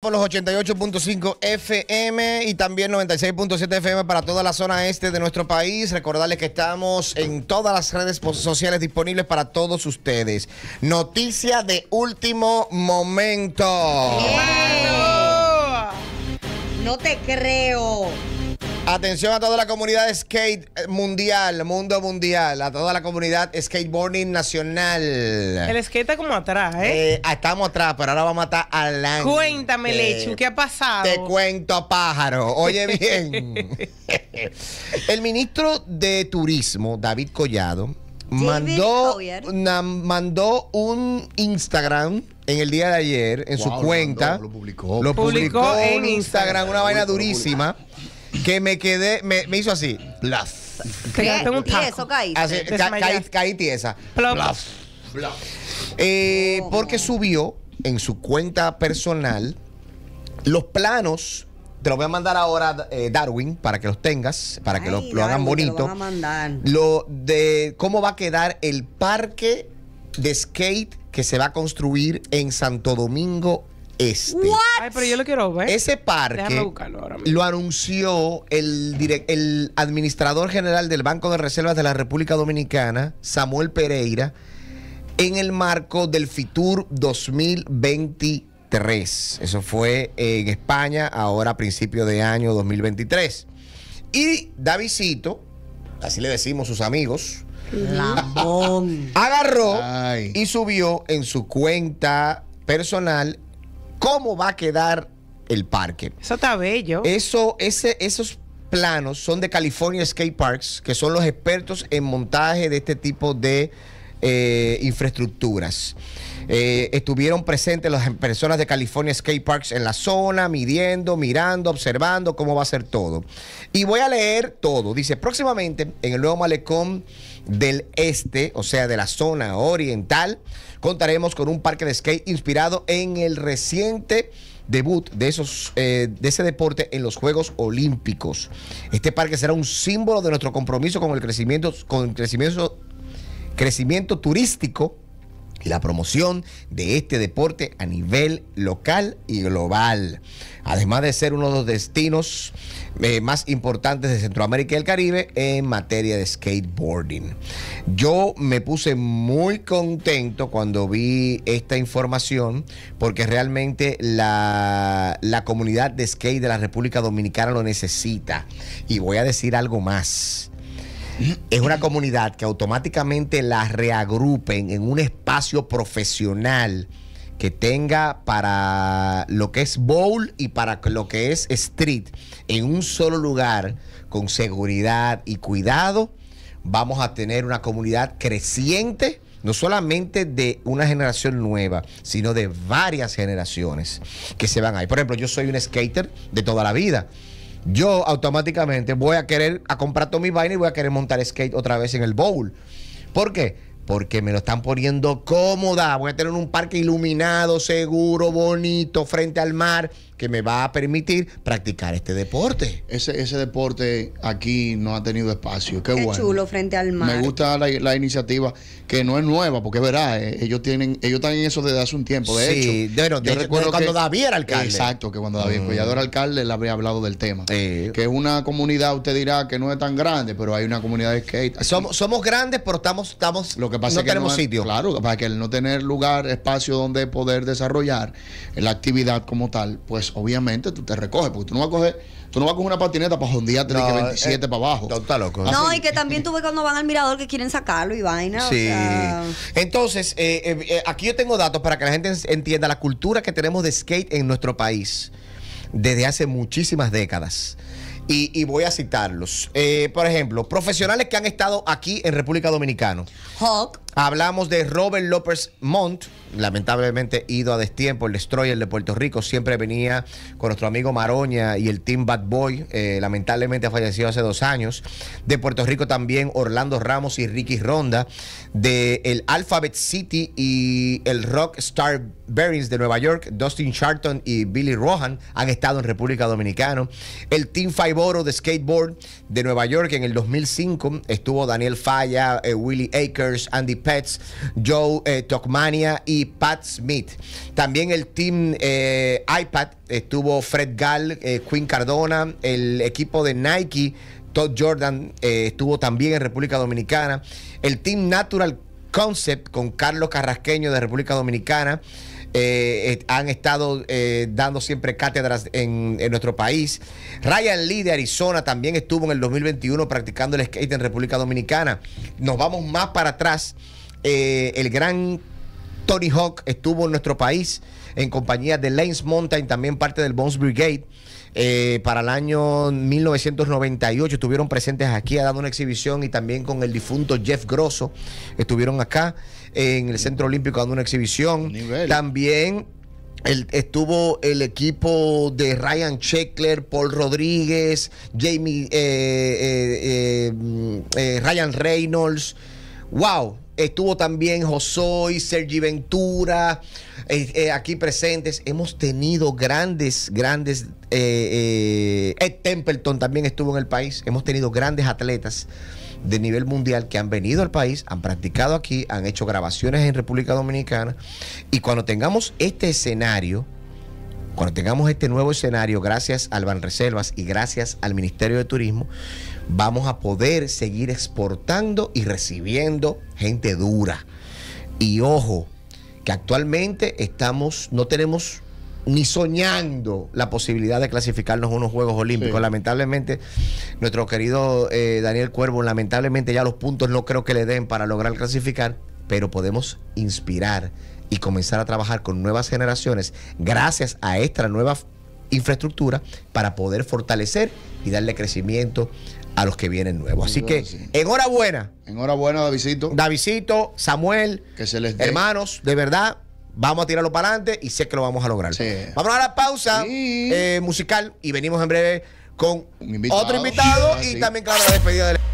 por los 88.5 FM y también 96.7 FM para toda la zona este de nuestro país. Recordarles que estamos en todas las redes sociales disponibles para todos ustedes. Noticia de último momento. No te creo. Atención a toda la comunidad skate eh, mundial, mundo mundial, a toda la comunidad skateboarding nacional. El skate está como atrás, ¿eh? eh ah, estamos atrás, pero ahora vamos a estar adelante. Cuéntame, Lechu, ¿qué ha pasado? Te cuento, pájaro. Oye bien. el ministro de Turismo, David Collado, mandó, un Instagram en el día de ayer, en su cuenta. Lo, publicó. Lo publicó, en Instagram una vaina durísima que me quedé, me, hizo así. Plaf. un taco. caí, tiesa. Eh, porque subió en su cuenta personal los planos. Te los voy a mandar ahora, eh, Darwin, para que los tengas, para que lo, hagan bonito. Lo lo de cómo va a quedar el parque de skate que se va a construir en Santo Domingo este. pero yo lo quiero ver. Ese parque lo anunció el, administrador general del Banco de Reservas de la República Dominicana, Samuel Pereira, en el marco del FITUR 2023. Eso fue en España, ahora a principio de año 2023. Y Davidito, así le decimos sus amigos, agarró y subió en su cuenta personal cómo va a quedar el parque. Eso está bello. Eso, ese, esos planos son de California Skate Parks, que son los expertos en montaje de este tipo de eh, infraestructuras. Eh, estuvieron presentes las personas de California Skate Parks en la zona, midiendo, mirando, observando cómo va a ser todo. Y voy a leer todo. Dice, próximamente en el nuevo malecón del este, o sea, de la zona oriental, contaremos con un parque de skate inspirado en el reciente debut de, esos, eh, de ese deporte en los Juegos Olímpicos. Este parque será un símbolo de nuestro compromiso con el crecimiento, con crecimiento, crecimiento turístico la promoción de este deporte a nivel local y global. Además de ser uno de los destinos eh, más importantes de Centroamérica y el Caribe en materia de skateboarding. Yo me puse muy contento cuando vi esta información porque realmente la, la comunidad de skate de la República Dominicana lo necesita. Y voy a decir algo más es una comunidad que automáticamente la reagrupen en un espacio profesional que tenga para lo que es bowl y para lo que es street en un solo lugar con seguridad y cuidado, vamos a tener una comunidad creciente, no solamente de una generación nueva, sino de varias generaciones que se van ahí. Por ejemplo, yo soy un skater de toda la vida yo automáticamente voy a querer a comprar todo mi vaina y voy a querer montar skate otra vez en el bowl. ¿Por qué? Porque me lo están poniendo cómoda. Voy a tener un parque iluminado, seguro, bonito, frente al mar que me va a permitir practicar este deporte. Ese, ese deporte aquí no ha tenido espacio. Qué, Qué chulo frente al mar. Me gusta la, iniciativa, que no es nueva, porque verás, eh, ellos tienen, ellos están en eso desde hace un tiempo. De hecho, yo recuerdo que cuando David era alcalde. Exacto, que cuando David fue era mm. alcalde, le habría hablado del tema. Que es una comunidad, usted dirá que no es tan grande, pero hay una comunidad de skate. Somos, somos grandes, pero estamos, estamos lo que pasa que tenemos sitio. Claro, para que el no tener lugar, espacio donde poder desarrollar la actividad como tal, pues pues, obviamente tú te recoges, porque tú no vas a coger, tú no vas a una patineta para un no, que 27 para abajo. No, y que también tú ves cuando van al mirador que quieren sacarlo y vaina. Sí. O Entonces, eh, eh, eh, aquí yo tengo datos para que la gente entienda la cultura que tenemos de skate en nuestro país desde hace muchísimas décadas y, voy a citarlos. Eh, por ejemplo, profesionales que han estado aquí en República Dominicana. Hawk. Hablamos de Robert López Montt, lamentablemente ido a destiempo, el destroyer de Puerto Rico. Siempre venía con nuestro amigo Maroña y el Team Bad Boy. Eh, lamentablemente ha fallecido hace dos años. De Puerto Rico también Orlando Ramos y Ricky Ronda. De el Alphabet City y el Rock Star de Nueva York, Dustin Charlton y Billy Rohan han estado en República Dominicana. El Team Five de skateboard de Nueva York en el 2005 estuvo Daniel Falla, eh, Willie Akers, Andy Pets, Joe eh, Tocmania y Pat Smith. También el team eh, iPad estuvo Fred Gall, Quinn Cardona, el equipo de Nike. Todd Jordan estuvo también en República Dominicana. El Team Natural Concept con Carlos Carrasqueño de República Dominicana. Eh, eh, han estado eh, dando siempre cátedras en, nuestro país. Ryan Lee de Arizona también estuvo en el 2021 practicando el skate en República Dominicana. Nos vamos más para atrás. el gran Tony Hawk estuvo en nuestro país en compañía de Lance Mountain, también parte del Bones Brigade. Eh, para el año 1998 estuvieron presentes aquí, dando una exhibición y también con el difunto Jeff Grosso estuvieron acá en el Centro Olímpico dando una exhibición. También estuvo el equipo de Ryan Checkler, Paul Rodríguez, Jamie, eh, eh, mm, Ryan Reynolds wow, estuvo también Josoy, Sergi Ventura, eh, eh, aquí presentes. Hemos tenido grandes, grandes. Eh, Ed Templeton también estuvo en el país. Hemos tenido grandes atletas de nivel mundial que han venido al país, han practicado aquí, han hecho grabaciones en República Dominicana. Y cuando tengamos este escenario cuando tengamos este nuevo escenario, gracias al Banreservas y gracias al Ministerio de Turismo, vamos a poder seguir exportando y recibiendo gente dura. Y ojo, que actualmente estamos, no tenemos ni soñando la posibilidad de clasificarnos a unos Juegos Olímpicos. Lamentablemente, nuestro querido eh, Daniel Cuervo, lamentablemente ya los puntos no creo que le den para lograr clasificar, pero podemos inspirar y comenzar a trabajar con nuevas generaciones gracias a esta nueva infraestructura para poder fortalecer y darle crecimiento a los que vienen nuevos. Así que enhorabuena. Enhorabuena, Davidito. Davidito, Samuel, hermanos, de verdad, vamos a tirarlo para adelante y sé que lo vamos a lograr. Vamos a la pausa eh, musical y venimos en breve con otro invitado y también, claro, la despedida de la...